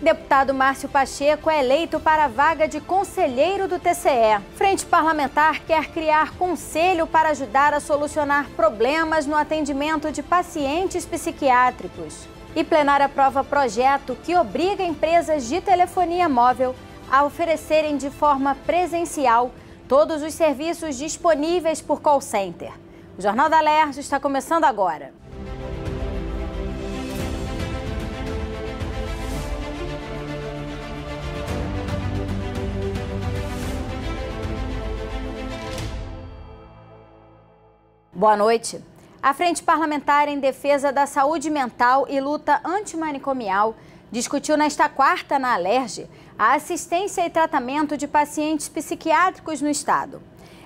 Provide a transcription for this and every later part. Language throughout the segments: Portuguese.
Deputado Márcio Pacheco é eleito para a vaga de conselheiro do TCE. Frente Parlamentar quer criar conselho para ajudar a solucionar problemas no atendimento de pacientes psiquiátricos. E plenária aprova projeto que obriga empresas de telefonia móvel a oferecerem de forma presencial todos os serviços disponíveis por call center. O Jornal da Lerj está começando agora. Boa noite. A Frente Parlamentar em Defesa da Saúde Mental e Luta Antimanicomial discutiu nesta quarta na Alerj a assistência e tratamento de pacientes psiquiátricos no Estado.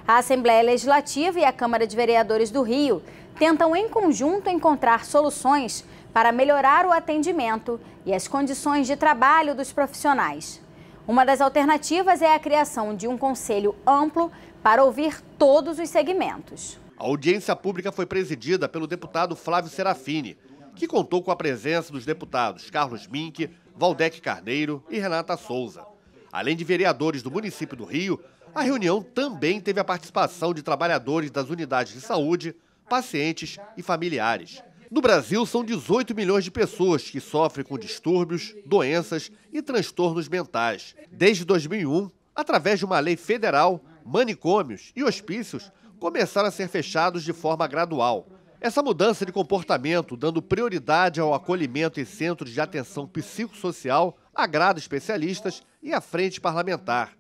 A Assembleia Legislativa e a Câmara de Vereadores do Rio tentam, em conjunto, encontrar soluções para melhorar o atendimento e as condições de trabalho dos profissionais. Uma das alternativas é a criação de um conselho amplo para ouvir todos os segmentos. A audiência pública foi presidida pelo deputado Flávio Serafini, que contou com a presença dos deputados Carlos Mink, Valdec Carneiro e Renata Souza. Além de vereadores do município do Rio, a reunião também teve a participação de trabalhadores das unidades de saúde, pacientes e familiares. No Brasil, são 18 milhões de pessoas que sofrem com distúrbios, doenças e transtornos mentais. Desde 2001, através de uma lei federal, manicômios e hospícios começaram a ser fechados de forma gradual. Essa mudança de comportamento, dando prioridade ao acolhimento em centros de atenção psicossocial, agrada especialistas e a frente parlamentar.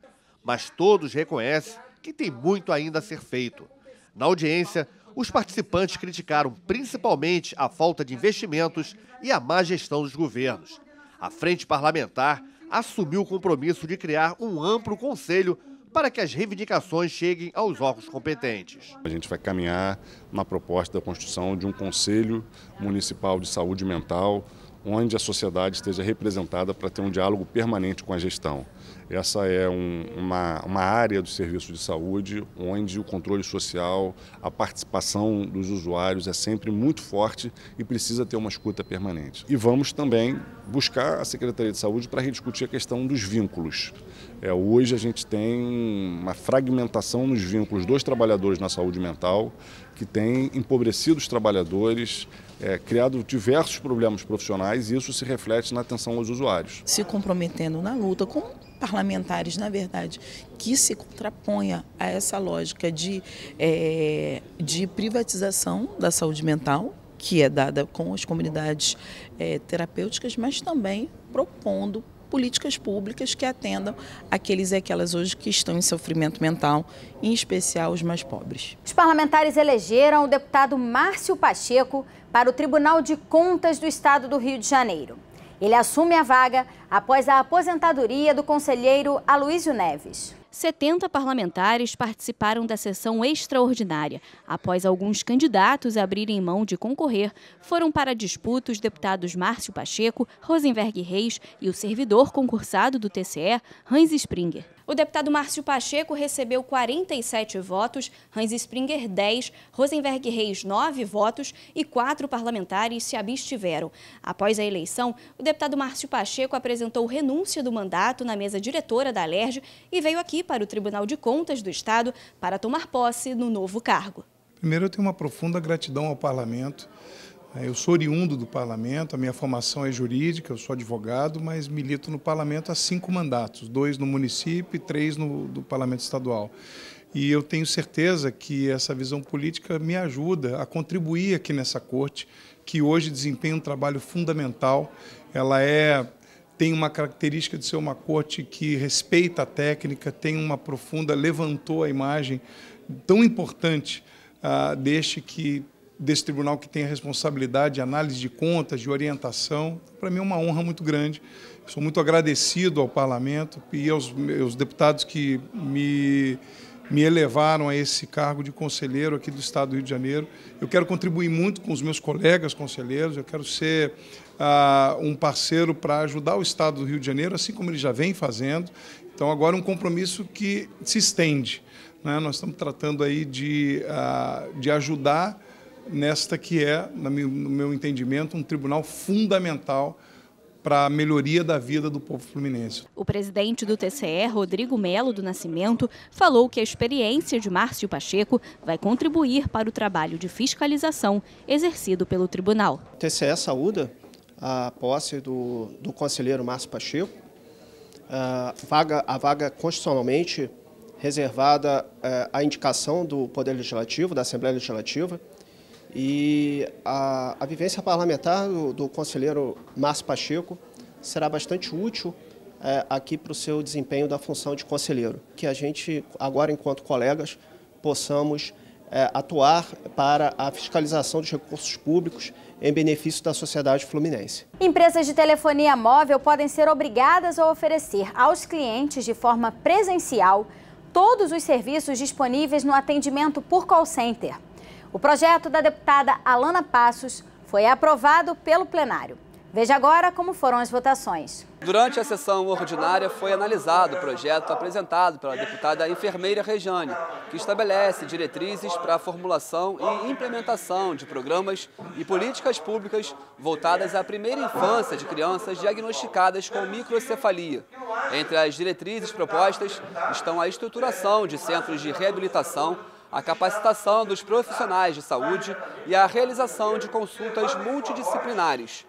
Mas todos reconhecem que tem muito ainda a ser feito. Na audiência, os participantes criticaram principalmente a falta de investimentos e a má gestão dos governos. A frente parlamentar assumiu o compromisso de criar um amplo conselho para que as reivindicações cheguem aos órgãos competentes. A gente vai caminhar na proposta da construção de um Conselho Municipal de Saúde Mental, onde a sociedade esteja representada para ter um diálogo permanente com a gestão. Essa é um, uma, uma área do serviço de saúde onde o controle social, a participação dos usuários é sempre muito forte e precisa ter uma escuta permanente. E vamos também buscar a Secretaria de Saúde para rediscutir a questão dos vínculos. É, hoje a gente tem uma fragmentação nos vínculos dos trabalhadores na saúde mental, que tem empobrecido os trabalhadores, é, criado diversos problemas profissionais mas isso se reflete na atenção aos usuários. Se comprometendo na luta com parlamentares, na verdade, que se contraponha a essa lógica de, é, de privatização da saúde mental, que é dada com as comunidades é, terapêuticas, mas também propondo políticas públicas que atendam aqueles e aquelas hoje que estão em sofrimento mental, em especial os mais pobres. Os parlamentares elegeram o deputado Márcio Pacheco para o Tribunal de Contas do Estado do Rio de Janeiro. Ele assume a vaga após a aposentadoria do conselheiro Aloísio Neves. 70 parlamentares participaram da sessão extraordinária. Após alguns candidatos abrirem mão de concorrer, foram para a disputa os deputados Márcio Pacheco, Rosenberg Reis e o servidor concursado do TCE, Hans Springer. O deputado Márcio Pacheco recebeu 47 votos, Hans Springer 10, Rosenberg Reis 9 votos e quatro parlamentares se abstiveram. Após a eleição, o deputado Márcio Pacheco apresentou renúncia do mandato na mesa diretora da Alerj e veio aqui para o Tribunal de Contas do Estado para tomar posse no novo cargo. Primeiro, eu tenho uma profunda gratidão ao parlamento é, eu sou oriundo do parlamento, a minha formação é jurídica, eu sou advogado, mas milito no parlamento há cinco mandatos, dois no município e três no do parlamento estadual. E eu tenho certeza que essa visão política me ajuda a contribuir aqui nessa corte, que hoje desempenha um trabalho fundamental. Ela é tem uma característica de ser uma corte que respeita a técnica, tem uma profunda levantou a imagem tão importante uh, deste que desse tribunal que tem a responsabilidade de análise de contas, de orientação. Para mim é uma honra muito grande. Sou muito agradecido ao parlamento e aos meus deputados que me, me elevaram a esse cargo de conselheiro aqui do Estado do Rio de Janeiro. Eu quero contribuir muito com os meus colegas conselheiros, eu quero ser ah, um parceiro para ajudar o Estado do Rio de Janeiro, assim como ele já vem fazendo. Então agora um compromisso que se estende. Né? Nós estamos tratando aí de, ah, de ajudar nesta que é, no meu entendimento, um tribunal fundamental para a melhoria da vida do povo fluminense. O presidente do TCE, Rodrigo Melo do Nascimento, falou que a experiência de Márcio Pacheco vai contribuir para o trabalho de fiscalização exercido pelo tribunal. O TCE saúda a posse do, do conselheiro Márcio Pacheco, a ah, vaga, a vaga constitucionalmente reservada eh, à indicação do Poder Legislativo, da Assembleia Legislativa, e a, a vivência parlamentar do, do, conselheiro Márcio Pacheco será bastante útil é, aqui para o seu desempenho da função de conselheiro. Que a gente, agora enquanto colegas, possamos é, atuar para a fiscalização dos recursos públicos em benefício da sociedade fluminense. Empresas de telefonia móvel podem ser obrigadas a oferecer aos clientes de forma presencial todos os serviços disponíveis no atendimento por call center. O projeto da deputada Alana Passos foi aprovado pelo plenário. Veja agora como foram as votações. Durante a sessão ordinária foi analisado o projeto apresentado pela deputada enfermeira Rejane, que estabelece diretrizes para a formulação e implementação de programas e políticas públicas voltadas à primeira infância de crianças diagnosticadas com microcefalia. Entre as diretrizes propostas estão a estruturação de centros de reabilitação a capacitação dos profissionais de saúde e a realização de consultas multidisciplinares.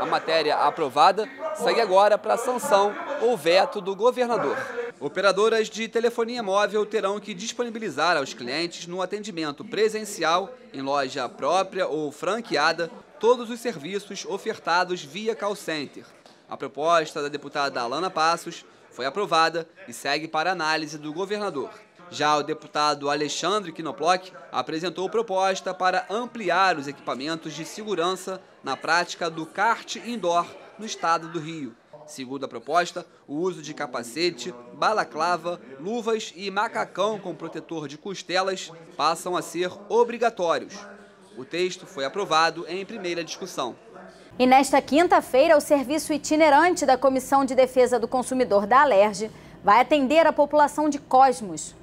A matéria aprovada segue agora para a sanção ou veto do governador. Operadoras de telefonia móvel terão que disponibilizar aos clientes no atendimento presencial, em loja própria ou franqueada, todos os serviços ofertados via call center. A proposta da deputada Alana Passos foi aprovada e segue para análise do governador. Já o deputado Alexandre Kinoplock apresentou proposta para ampliar os equipamentos de segurança na prática do kart indoor no estado do Rio. Segundo a proposta, o uso de capacete, balaclava, luvas e macacão com protetor de costelas passam a ser obrigatórios. O texto foi aprovado em primeira discussão. E nesta quinta-feira, o serviço itinerante da Comissão de Defesa do Consumidor da Alerj vai atender a população de Cosmos,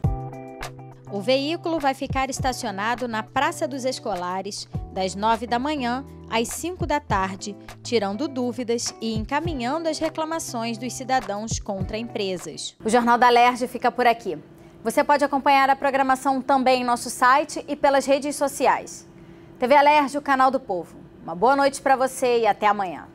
o veículo vai ficar estacionado na Praça dos Escolares, das 9 da manhã às 5 da tarde, tirando dúvidas e encaminhando as reclamações dos cidadãos contra empresas. O Jornal da Alerj fica por aqui. Você pode acompanhar a programação também em nosso site e pelas redes sociais. TV Alerj, o canal do povo. Uma boa noite para você e até amanhã.